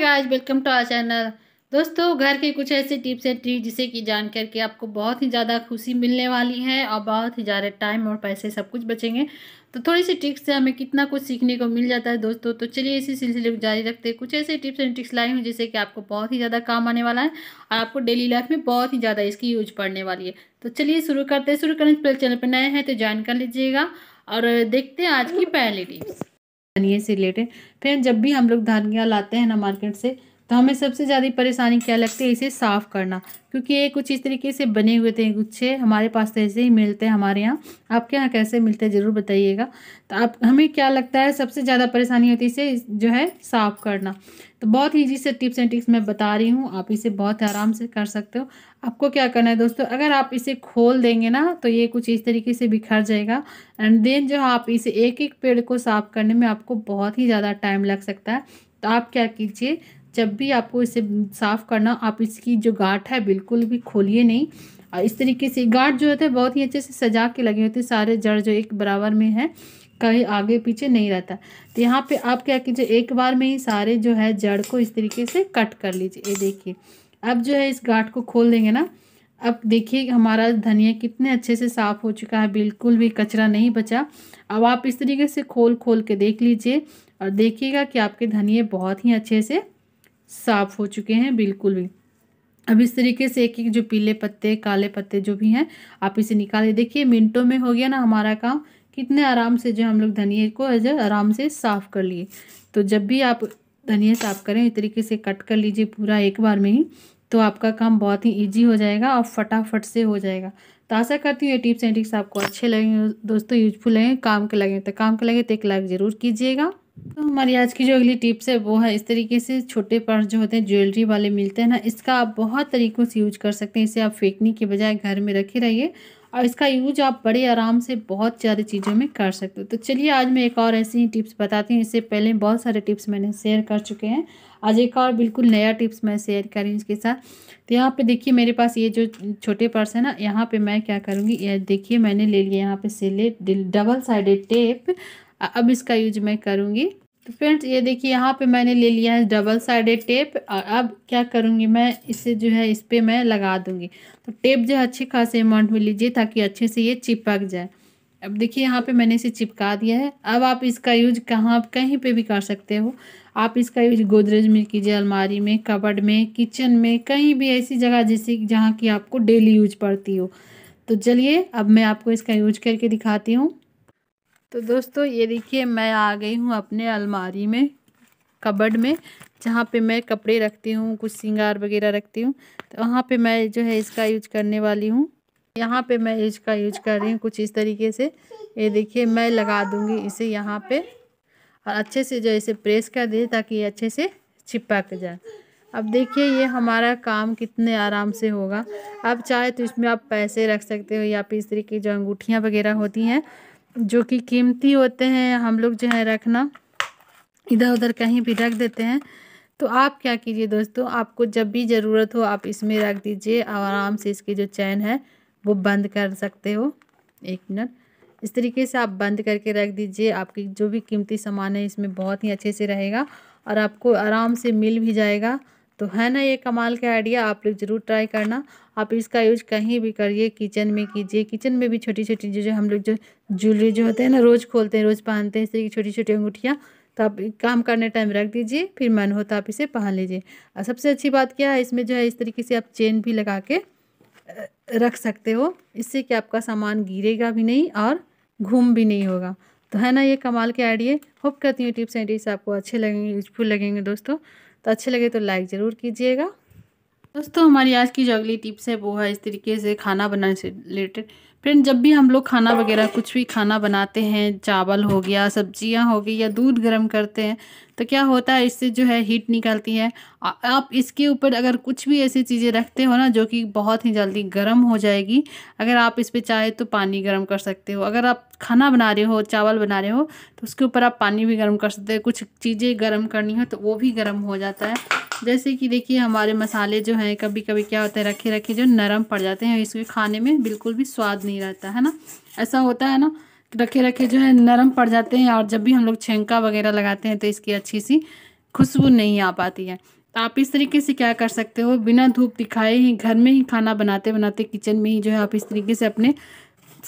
guys welcome to our channel दोस्तों घर के कुछ ऐसे टिप्स एंड ट्रिक जिसे कि जान करके आपको बहुत ही ज़्यादा खुशी मिलने वाली है और बहुत ही ज़्यादा टाइम और पैसे सब कुछ बचेंगे तो थोड़ी सी ट्रिक्स से हमें कितना कुछ सीखने को मिल जाता है दोस्तों तो चलिए इसी सिलसिले को जारी रखते हैं कुछ ऐसे टिप्स एंड ट्रिक्स लाई हूँ जिससे कि आपको बहुत ही ज़्यादा काम आने वाला है और आपको डेली लाइफ में बहुत ही ज़्यादा इसकी यूज पड़ने वाली है तो चलिए शुरू करते हैं शुरू करने से पहले चैनल पर नए हैं तो ज्वाइन कर लीजिएगा और देखते हैं आज की पहली टिप्स धनिए से रिलेटेड फ्रेंड जब भी हम लोग धनिया लाते हैं ना मार्केट से तो हमें सबसे ज़्यादा परेशानी क्या लगती है इसे साफ़ करना क्योंकि ये कुछ इस तरीके से बने हुए थे गुच्छे हमारे पास तो ऐसे ही मिलते हैं हमारे यहाँ आपके यहाँ कैसे मिलते हैं ज़रूर बताइएगा तो आप हमें क्या लगता है सबसे ज़्यादा परेशानी होती है इसे जो है साफ़ करना तो बहुत ईजी से टिप्स एंड ट्रिक्स मैं बता रही हूँ आप इसे बहुत आराम से कर सकते हो आपको क्या करना है दोस्तों अगर आप इसे खोल देंगे ना तो ये कुछ इस तरीके से बिखर जाएगा एंड देन जो आप इसे एक एक पेड़ को साफ करने में आपको बहुत ही ज़्यादा टाइम लग सकता है तो आप क्या कीजिए जब भी आपको इसे साफ़ करना आप इसकी जो गाठ है बिल्कुल भी खोलिए नहीं और इस तरीके से गाठ जो होते हैं बहुत ही अच्छे से सजा के लगे होते हैं सारे जड़ जो एक बराबर में है कहीं आगे पीछे नहीं रहता तो यहाँ पे आप क्या कीजिए एक बार में ही सारे जो है जड़ को इस तरीके से कट कर लीजिए ये देखिए अब जो है इस गांठ को खोल देंगे ना अब देखिए हमारा धनिया कितने अच्छे से साफ़ हो चुका है बिल्कुल भी कचरा नहीं बचा अब आप इस तरीके से खोल खोल के देख लीजिए और देखिएगा कि आपके धनिए बहुत ही अच्छे से साफ़ हो चुके हैं बिल्कुल भी अब इस तरीके से एक एक जो पीले पत्ते काले पत्ते जो भी हैं आप इसे निकालिए देखिए मिनटों में हो गया ना हमारा काम कितने आराम से जो हम लोग धनिए को जो आराम से साफ़ कर लिए तो जब भी आप धनिया साफ़ करें इस तरीके से कट कर लीजिए पूरा एक बार में ही तो आपका काम बहुत ही ईजी हो जाएगा और फटाफट से हो जाएगा तो आशा करती हूँ ये टिप्स एंड ट्रिक्स आपको अच्छे लगेंगे दोस्तों यूजफुल लगेंगे काम के लगे तो काम के लगे तो एक लाइक ज़रूर कीजिएगा तो हमारी आज की जो अगली टिप्स है वो है इस तरीके से छोटे पर्स जो होते हैं ज्वेलरी वाले मिलते हैं ना इसका आप बहुत तरीक़ों से यूज कर सकते हैं इसे आप फेंकने के बजाय घर में रखे रहिए और इसका यूज आप बड़े आराम से बहुत सारी चीज़ों में कर सकते हो तो चलिए आज मैं एक और ऐसी ही टिप्स बताती हूँ इससे पहले बहुत सारे टिप्स मैंने शेयर कर चुके हैं आज एक और बिल्कुल नया टिप्स मैं शेयर कर रही हूँ इसके साथ तो यहाँ पे देखिए मेरे पास ये जो छोटे पर्स है ना यहाँ पे मैं क्या करूँगी ये देखिए मैंने ले लिया यहाँ पे सिले डबल साइडेड टेप अब इसका यूज मैं करूँगी तो फ्रेंड्स ये देखिए यहाँ पे मैंने ले लिया है डबल साइडेड टेप और अब क्या करूँगी मैं इसे जो है इस पर मैं लगा दूँगी तो टेप जो है अच्छे खास अमाउंट में लीजिए ताकि अच्छे से ये चिपक जाए अब देखिए यहाँ पे मैंने इसे चिपका दिया है अब आप इसका यूज कहाँ कहीं पे भी कर सकते हो आप इसका यूज गोदरेज में कीजिए अलमारी में कबड में किचन में कहीं भी ऐसी जगह जैसे जहाँ की आपको डेली यूज पड़ती हो तो चलिए अब मैं आपको इसका यूज करके दिखाती हूँ तो दोस्तों ये देखिए मैं आ गई हूँ अपने अलमारी में कबड में जहाँ पे मैं कपड़े रखती हूँ कुछ सिंगार वगैरह रखती हूँ तो वहाँ पे मैं जो है इसका यूज करने वाली हूँ यहाँ पे मैं इसका यूज कर रही हूँ कुछ इस तरीके से ये देखिए मैं लगा दूँगी इसे यहाँ पे और अच्छे से जो इसे प्रेस कर दे ताकि ये अच्छे से चिपक जाए अब देखिए ये हमारा काम कितने आराम से होगा अब चाहे तो इसमें आप पैसे रख सकते हो या फिर इस तरीके की जो अंगूठियाँ वगैरह होती हैं जो कि कीमती होते हैं हम लोग जो है रखना इधर उधर कहीं भी रख देते हैं तो आप क्या कीजिए दोस्तों आपको जब भी ज़रूरत हो आप इसमें रख दीजिए आराम से इसकी जो चैन है वो बंद कर सकते हो एक मिनट इस तरीके से आप बंद करके रख दीजिए आपकी जो भी कीमती सामान है इसमें बहुत ही अच्छे से रहेगा और आपको आराम से मिल भी जाएगा तो है ना ये कमाल का आइडिया आप लोग ज़रूर ट्राई करना आप इसका यूज कहीं भी करिए किचन में कीजिए किचन में भी छोटी छोटी जो जो हम लोग जो ज्वेलरी जो होते हैं ना रोज़ खोलते हैं रोज़ पहनते हैं इस तरीके छोटी छोटी अंगूठियाँ तो आप काम करने टाइम रख दीजिए फिर मन हो तो आप इसे पहन लीजिए और सबसे अच्छी बात क्या है इसमें जो है इस तरीके से आप चेन भी लगा के रख सकते हो इससे कि आपका सामान गिरेगा भी नहीं और घूम भी नहीं होगा तो है ना ये कमाल के आइडिए होप करती हूँ टिप्स एंड टिप्स आपको अच्छे लगेंगे यूजफुल लगेंगे दोस्तों तो अच्छे लगे तो लाइक ज़रूर कीजिएगा दोस्तों हमारी आज की जो अगली टिप्स है वो है इस तरीके से खाना बनाने से रिलेटेड फ्रेंड जब भी हम लोग खाना वगैरह कुछ भी खाना बनाते हैं चावल हो गया सब्जियां हो गई या दूध गर्म करते हैं तो क्या होता है इससे जो है हीट निकलती है आप इसके ऊपर अगर कुछ भी ऐसी चीज़ें रखते हो ना जो कि बहुत ही जल्दी गर्म हो जाएगी अगर आप इस पर चाहे तो पानी गर्म कर सकते हो अगर आप खाना बना रहे हो चावल बना रहे हो तो उसके ऊपर आप पानी भी गर्म कर सकते हो कुछ चीज़ें गर्म करनी हो तो वो भी गर्म हो जाता है जैसे कि देखिए हमारे मसाले जो हैं कभी कभी क्या होता है रखे रखे जो नरम पड़ जाते हैं इसके खाने में बिल्कुल भी स्वाद नहीं रहता है ना ऐसा होता है ना रखे रखे जो है नरम पड़ जाते हैं और जब भी हम लोग छेंका वगैरह लगाते हैं तो इसकी अच्छी सी खुशबू नहीं आ पाती है तो आप इस तरीके से क्या कर सकते हो बिना धूप दिखाए ही घर में ही खाना बनाते बनाते किचन में ही जो है आप इस तरीके से अपने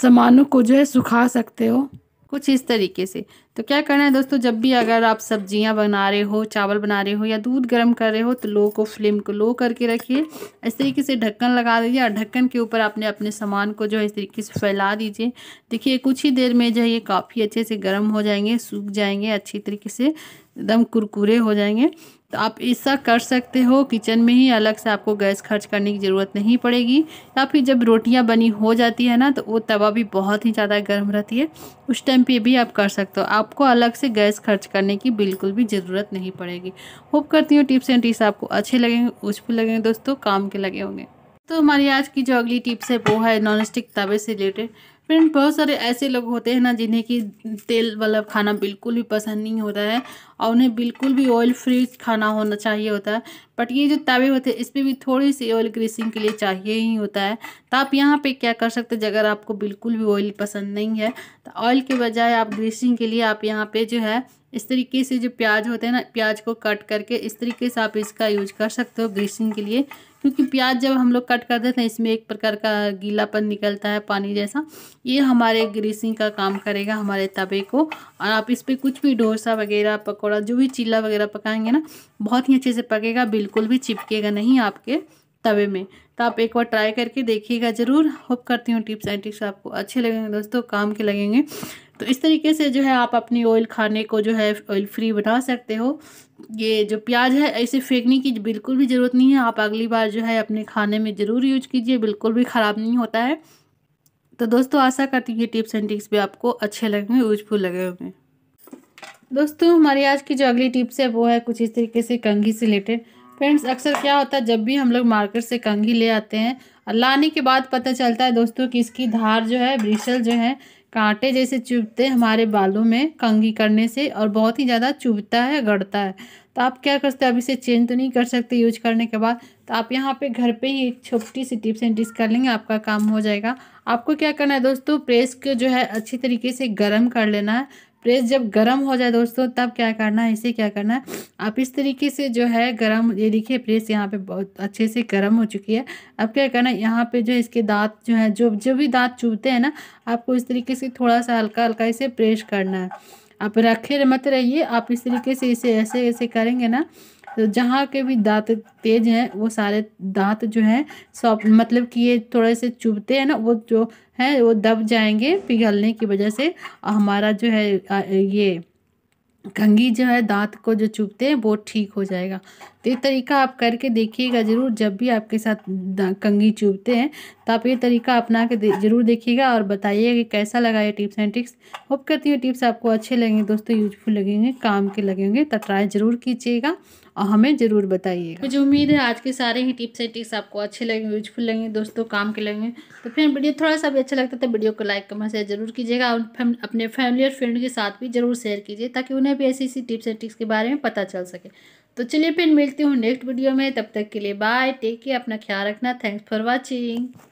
सामानों को जो है सुखा सकते हो कुछ इस तरीके से तो क्या करना है दोस्तों जब भी अगर आप सब्जियां बना रहे हो चावल बना रहे हो या दूध गर्म कर रहे हो तो लो को फ्लेम को लो करके रखिए इस तरीके से ढक्कन लगा दीजिए और ढक्कन के ऊपर आपने अपने सामान को जो है इस तरीके से फैला दीजिए देखिए कुछ ही देर में जो है ये काफ़ी अच्छे से गर्म हो जाएंगे सूख जाएंगे अच्छी तरीके से एकदम कुरकुरे हो जाएंगे तो आप ऐसा कर सकते हो किचन में ही अलग से आपको गैस खर्च करने की ज़रूरत नहीं पड़ेगी या फिर जब रोटियां बनी हो जाती है ना तो वो तवा भी बहुत ही ज़्यादा गर्म रहती है उस टाइम पे भी आप कर सकते हो आपको अलग से गैस खर्च करने की बिल्कुल भी ज़रूरत नहीं पड़ेगी होप करती हूँ टिप्स एंड ट्रिक्स आपको अच्छे लगेंगे यूजफुल लगेंगे दोस्तों काम के लगे होंगे तो हमारी आज की जो अगली टिप्स है वो है नॉन तवे से रिलेटेड फ्रेंड बहुत सारे ऐसे लोग होते हैं ना जिन्हें कि तेल वाला खाना बिल्कुल भी पसंद नहीं होता है और उन्हें बिल्कुल भी ऑयल फ्री खाना होना चाहिए होता है बट ये जो तवे होते हैं इस पर भी थोड़ी सी ऑयल ग्रीसिंग के लिए चाहिए ही होता है तो आप यहाँ पे क्या कर सकते हैं अगर आपको बिल्कुल भी ऑयल पसंद नहीं है तो ऑयल के बजाय आप ग्रीसिंग के लिए आप यहाँ पे जो है इस तरीके से जो प्याज होते हैं ना प्याज को कट करके इस तरीके से आप इसका यूज कर सकते हो ग्रीसिंग के लिए क्योंकि प्याज जब हम लोग कट कर देते हैं इसमें एक प्रकार का गीलापन निकलता है पानी जैसा ये हमारे ग्रीसिंग का काम करेगा हमारे तवे को और आप इस पर कुछ भी डोसा वगैरह पकौड़ा जो भी चीला वगैरह पकाएंगे ना बहुत ही अच्छे से पकेगा बिल्कुल बिल्कुल भी चिपकेगा नहीं आपके तवे में तो आप एक बार ट्राई करके देखिएगा ज़रूर होप करती हूँ टिप्स एंड टिप्स आपको अच्छे लगेंगे दोस्तों काम के लगेंगे तो इस तरीके से जो है आप अपनी ऑयल खाने को जो है ऑयल फ्री बना सकते हो ये जो प्याज है ऐसे फेंकने की बिल्कुल भी ज़रूरत नहीं है आप अगली बार जो है अपने खाने में ज़रूर यूज कीजिए बिल्कुल भी ख़राब नहीं होता है तो दोस्तों आशा करती हूँ ये टिप्स एंड टिक्स भी आपको अच्छे लगेंगे यूजफुल लगे होंगे दोस्तों हमारी आज की जो अगली टिप्स है वो है कुछ इस तरीके से कंघी से रिलेटेड फ्रेंड्स अक्सर क्या होता है जब भी हम लोग मार्केट से कंघी ले आते हैं और लाने के बाद पता चलता है दोस्तों कि इसकी धार जो है ब्रिशल जो है कांटे जैसे चुभते हमारे बालों में कंघी करने से और बहुत ही ज़्यादा चुभता है गड़ता है तो आप क्या करते हैं अभी से चेंज तो नहीं कर सकते यूज करने के बाद तो आप यहाँ पे घर पे ही एक छोटी सी टिप्स एंड टिप्स कर लेंगे आपका काम हो जाएगा आपको क्या करना है दोस्तों प्रेस को जो है अच्छी तरीके से गर्म कर लेना है प्रेस जब गर्म हो जाए दोस्तों तब क्या करना है इसे क्या करना है आप इस तरीके से जो है गर्म ये देखिए प्रेस यहाँ पे बहुत अच्छे से गर्म हो चुकी है अब क्या करना है यहाँ पे जो इसके दांत जो है जो जो भी दांत चुभते हैं ना आपको इस तरीके से थोड़ा सा हल्का हल्का इसे प्रेस करना है आप रखे मत रहिए आप इस तरीके से इसे ऐसे ऐसे करेंगे ना तो जहाँ के भी दांत तेज हैं वो सारे दांत जो हैं सॉफ्ट मतलब कि ये थोड़े से चुभते हैं ना वो जो है वो दब जाएंगे पिघलने की वजह से और हमारा जो है ये कंगी जो है दांत को जो चुभते हैं वो ठीक हो जाएगा तो ये तरीका आप करके देखिएगा ज़रूर जब भी आपके साथ कंगी चुभते हैं तो आप ये तरीका अपना के दे, ज़रूर देखिएगा और बताइएगा कि कैसा लगा ये टिप्स एंड ट्रिक्स होप करती हूँ टिप्स आपको अच्छे लगेंगे दोस्तों यूजफुल लगेंगे काम के लगेंगे तो ट्राई ज़रूर कीजिएगा और हमें ज़रूर बताइए मुझे उम्मीद है आज के सारे ही टिप्स एंड ट्रिक्स आपको अच्छे लगेंगे यूजफुल लगेंगे दोस्तों काम के लगे तो फिर वीडियो थोड़ा सा भी अच्छा लगता है तो वीडियो को लाइक कमेंट शेयर जरूर कीजिएगा और अपने फैमिली और फ्रेंड के साथ भी जरूर शेयर कीजिए ताकि उन्हें भी ऐसी ऐसी टिप्स एंड ट्रिक्स के बारे में पता चल सके तो चलिए फिर मिलती हूँ नेक्स्ट वीडियो में तब तक के लिए बाय टेक केयर अपना ख्याल रखना थैंक्स फॉर वॉचिंग